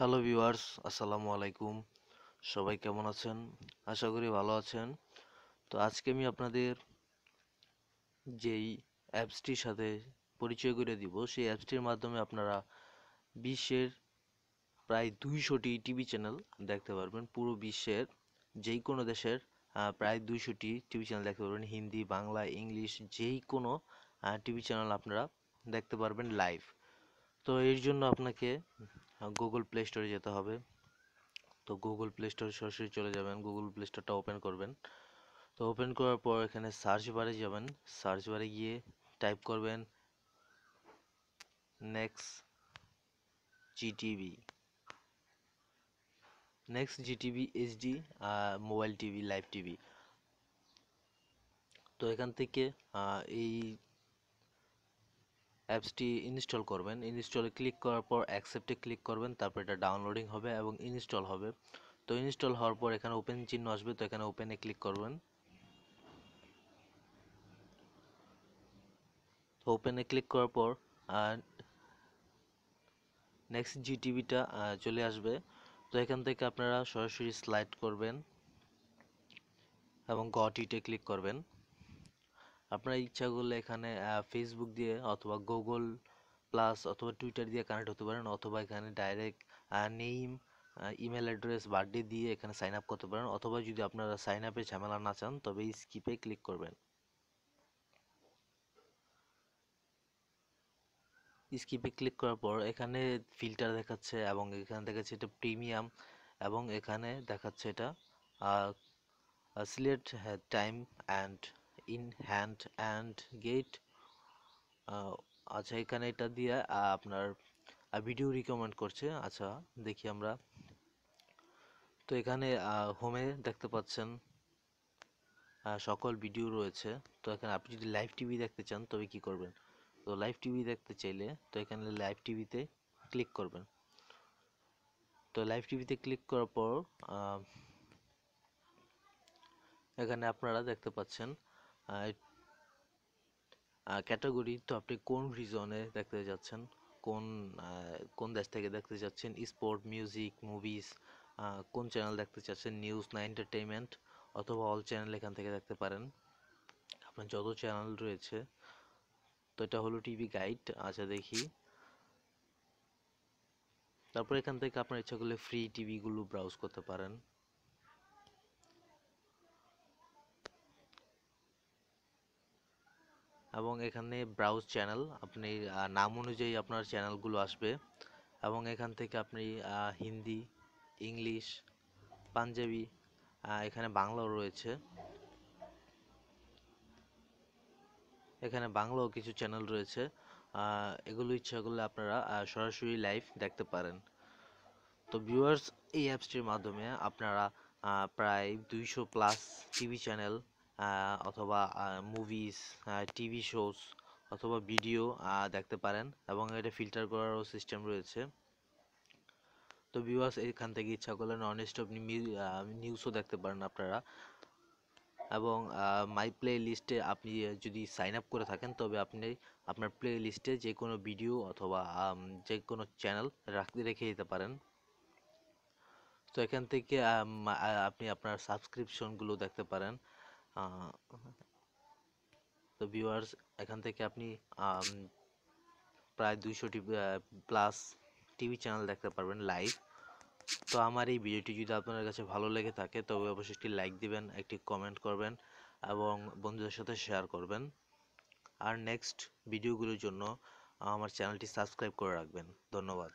hello viewers আসসালামু আলাইকুম সবাই কেমন আছেন আশা করি ভালো আছেন তো আজকে আমি আপনাদের যেই অ্যাপসটির সাথে পরিচয় করে দিব সেই অ্যাপসটির মাধ্যমে আপনারা বিশ্বের প্রায় দুইশোটি টিভি চ্যানেল দেখতে পারবেন পুরো বিশ্বের যেই কোনো দেশের প্রায় দুইশোটি টিভি চ্যানেল দেখতে পারবেন হিন্দি বাংলা ইংলিশ যেই কোনো টিভি চ্যানেল আপনারা দেখতে পারবেন লাইভ তো এর জন্য আপনাকে গুগল প্লে স্টোরে যেতে হবে তো গুগল প্লে স্টোরে সরাসরি চলে যাবেন গুগল প্লে স্টোরটা ওপেন করবেন তো ওপেন করার পর এখানে সার্চ বারে যাবেন সার্চ বারে গিয়ে টাইপ করবেন next GTV next GTV HD mobile TV live TV তো এখান থেকে এই অ্যাপসটি ইনস্টল করবেন ইনস্টলে ক্লিক করার পর অ্যাকসেপ্টে ক্লিক করবেন তারপর এটা ডাউনলোডিং হবে এবং ইনস্টল হবে তো ইনস্টল হওয়ার পর এখানে ওপেন চিহ্ন আসবে তো এখানে ওপেনে ক্লিক করবেন তো ওপেনে ক্লিক করার পর নেক্সট জিটিভিটা চলে আসবে তো এখান থেকে আপনারা সরাসরি স্লাইড করবেন এবং গটিতে ক্লিক করবেন আপনার ইচ্ছা করলে এখানে ফেসবুক দিয়ে অথবা গুগল প্লাস অথবা টুইটার দিয়ে কানেক্ট হতে পারেন অথবা এখানে direct name email address birthday দিয়ে এখানে সাইন আপ করতে পারেন অথবা যদি আপনারা সাইন আপে ঝামেলা না চান তবে স্কিপে ক্লিক করবেন স্কিপে ক্লিক করার পর এখানে ফিল্টার দেখাচ্ছে এবং এখানে দেখাচ্ছে এটা প্রিমিয়াম এবং এখানে দেখাচ্ছে এটা Sylhet time and in hand and gate আচ্ছা এখানে এটা দিয়ে আপনার ভিডিও রিকমেন্ড করছে আচ্ছা দেখি আমরা তো এখানে হোমে দেখতে পাচ্ছেন সকল ভিডিও রয়েছে তো এখানে আপনি যদি লাইভ টিভি দেখতে চান তবে কি করবেন তো লাইভ টিভি দেখতে চাইলে তো এখানে লাইভ টিভিতে ক্লিক করবেন তো লাইভ টিভিতে ক্লিক করার পর এখানে আপনারা দেখতে পাচ্ছেন ক্যাটাগরি তো আপনি কোন রিজনে দেখতে যাচ্ছেন কোন কোন দেশ থেকে দেখতে যাচ্ছেন স্পোর্ট মিউজিক মুভিস কোন চ্যানেল দেখতে চাচ্ছেন নিউজ না এন্টারটেইনমেন্ট অথবা অল চ্যানেল এখান থেকে দেখতে পারেন আপনার যত চ্যানেল রয়েছে তো এটা হলো টিভি গাইড আচ্ছা দেখি তারপর এখান থেকে আপনার ইচ্ছা করলে ফ্রি টিভিগুলো ব্রাউজ করতে পারেন এবং এখানে ব্রাউজ চ্যানেল আপনি নাম অনুযায়ী আপনার চ্যানেলগুলো আসবে এবং এখান থেকে আপনি হিন্দি ইংলিশ পাঞ্জাবি এখানে বাংলাও রয়েছে এখানে বাংলাও কিছু চ্যানেল রয়েছে এগুলো ইচ্ছা করলে আপনারা সরাসরি লাইভ দেখতে পারেন তো ভিউয়ার্স এই অ্যাপসটির মাধ্যমে আপনারা প্রায় দুইশো প্লাস টিভি চ্যানেল অথবা মুভিস টিভি শোস অথবা ভিডিও দেখতে পারেন এবং এটা ফিল্টার করারও সিস্টেম রয়েছে তো ভিউয়ার্স এখান থেকে ইচ্ছা করলে নন স্টপ নিউজও দেখতে পারেন আপনারা এবং মাই প্লে লিস্টে আপনি যদি সাইন আপ করে থাকেন তবে আপনি আপনার প্লে লিস্টে যে কোনো ভিডিও অথবা যে কোনো চ্যানেল রাখতে রেখে দিতে পারেন তো এখান থেকে আপনি আপনার সাবস্ক্রিপশনগুলো দেখতে পারেন তো ভিউয়ার্স এখান থেকে আপনি প্রায় দুইশোটি প্লাস টিভি চ্যানেল দেখতে পারবেন লাইভ তো আমার এই ভিডিওটি যদি আপনার কাছে ভালো লেগে থাকে তবে অবশ্যই একটি লাইক দিবেন একটি কমেন্ট করবেন এবং বন্ধুদের সাথে শেয়ার করবেন আর নেক্সট ভিডিওগুলোর জন্য আমার চ্যানেলটি সাবস্ক্রাইব করে রাখবেন ধন্যবাদ